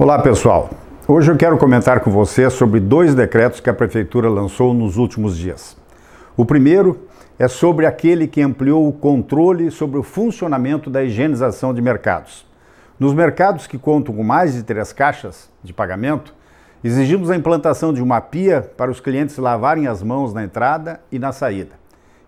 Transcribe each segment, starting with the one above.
Olá pessoal, hoje eu quero comentar com você sobre dois decretos que a Prefeitura lançou nos últimos dias. O primeiro é sobre aquele que ampliou o controle sobre o funcionamento da higienização de mercados. Nos mercados que contam com mais de três caixas de pagamento, exigimos a implantação de uma pia para os clientes lavarem as mãos na entrada e na saída.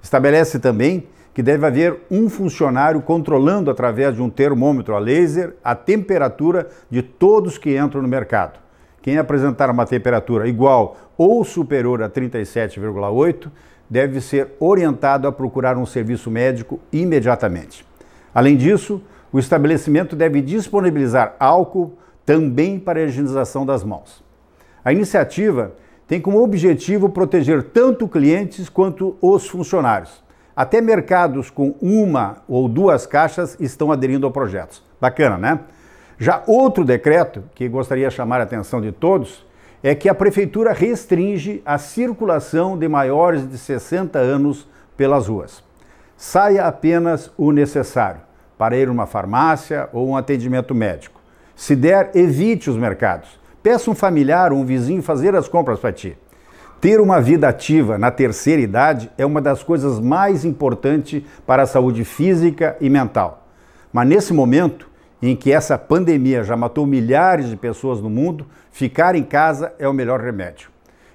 Estabelece também que deve haver um funcionário controlando através de um termômetro a laser a temperatura de todos que entram no mercado. Quem apresentar uma temperatura igual ou superior a 37,8 deve ser orientado a procurar um serviço médico imediatamente. Além disso, o estabelecimento deve disponibilizar álcool também para a higienização das mãos. A iniciativa tem como objetivo proteger tanto clientes quanto os funcionários até mercados com uma ou duas caixas estão aderindo ao projeto. Bacana, né? Já outro decreto que gostaria de chamar a atenção de todos é que a prefeitura restringe a circulação de maiores de 60 anos pelas ruas. Saia apenas o necessário para ir a uma farmácia ou um atendimento médico. Se der, evite os mercados. Peça um familiar ou um vizinho fazer as compras para ti. Ter uma vida ativa na terceira idade é uma das coisas mais importantes para a saúde física e mental. Mas nesse momento em que essa pandemia já matou milhares de pessoas no mundo, ficar em casa é o melhor remédio.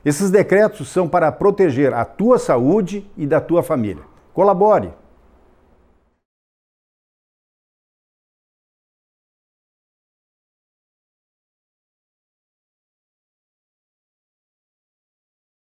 Esses decretos são para proteger a tua saúde e da tua família. Colabore!